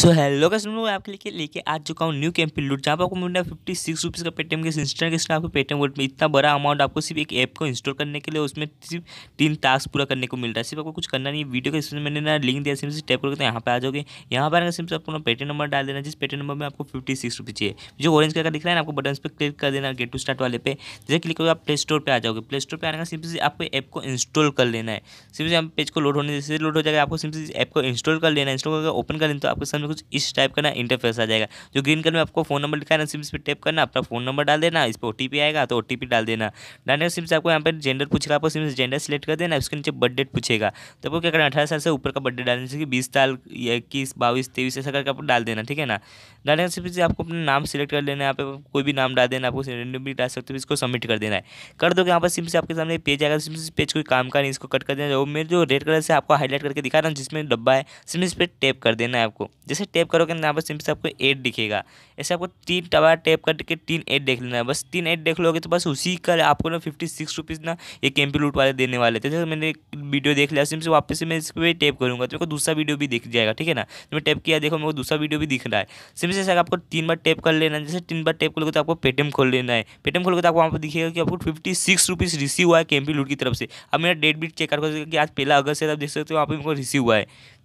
so hello का मैं आपके लिए लेके आ चुका हूँ न्यू कैंपिल लूट जहाँ पर आपको मिलना है फिफ्टी सिक्स रुपीज़ का पेटीएम के इंस्टेंट किसका आपको पेटीएम वोट में इतना बड़ा अमाउंट आपको सिर्फ एक ऐप को इंस्टॉल करने के लिए उसमें सिर्फ तीन टास्क पूरा करने को मिल रहा है सिर्फ आपको कुछ करना नहीं वीडियो के इसमें मैंने ना लिंक दिया सिम से टैप करके तो यहाँ पर आ जाओगे यहाँ पर आने सिम से आपको पेटीएम नंबर डाल देना जिस पेटीएम नंबर में आपको फिफ्टी सिक्स रुपी चाहिए जो ऑरेंज कलर का दिख रहा है ना आपको बटन पर क्लिक कर देना गेट टू स्टार्ट वाले पे जैसे क्लिक करोगे आप प्ले स्टोर पर आ जाओगे प्ले स्टोर पर आने का सिम से आपको ऐप को इंस्टॉल कर लेना है सिम से पेज को लोड होने जैसे लोड हो जाएगा आपको सिम से ऐप को इंस्टॉल कर लेना इंस्टॉल करके ओपन कर लेना तो आपके सामने कुछ इस टाइप का ना इंटरफेस आ जाएगा जो ग्रीन कलर में आपको फोन नंबर लिखा है ना सिम इस पर टैप करना अपना फोन नंबर डाल देना इस पर ओ आएगा तो ओ डाल देना डालने सिम से आपको यहाँ पर जेंडर पूछेगा आपको सिम से जेंडर सेलेक्ट कर देना उसके नीचे बर्थ डेट पूछेगा तो आपको क्या करना अठारह साल से ऊपर का बर्थडे डालने जैसे कि बीस साल इक्कीस बाईस तेईस ऐसा करके आपको डाल देना ठीक है ना डालने सिम से आपको अपना नाम सेलेक्ट कर लेना है आप कोई भी नाम डाल देना आपको रेंडम भी डाल सकते हो इसको सबमिट कर देना है कर दो यहाँ पर सिम से आपके सामने पेज आएगा सिम से पेज कोई काम का नहीं इसको कट कर देना वो मेरे जो रेड कलर से आपको हाईलाइट करके दिखा रहा हूँ जिसमें डब्बा है सिम इस पर टेप कर देना है आपको जैसे इसे टैप करोगे ना बस सिंपल से आपको एड दिखेगा ऐसे आपको तीन टवा टैप करके तीन एड देख लेना है बस तीन एड देख लोगे तो बस उसी का आपको ना फिफ्टी सिक्स रुपीज़ ना ये कैंपी लूट वाले देने वाले थे जैसे मैंने वीडियो देख लिया सिम से वापस से मैं इस पर टैप करूँगा तो मेरे को दूसरा वीडियो भी दिख जाएगा ठीक है ना तो मैं टैप किया देखो मेरे को दूसरा वीडियो भी दिख रहा है सिम से आपको तीन बार टैप कर लेना है जैसे तीन बार टैप करोगे तो आपको पेटीएम खोल लेना है पेटीएम खोलोगे तो आपको वहाँ पर दिखेगा कि आपको फिफ्टी सिक्स रुपीज़ रिसीव हुआ है कैंपी लूट की तरफ से अब मेरा डेट भी चेक कर आज पहला अगस्त है तो आप देख सकते हो वहाँ पर मेरे को रिसीव हुआ है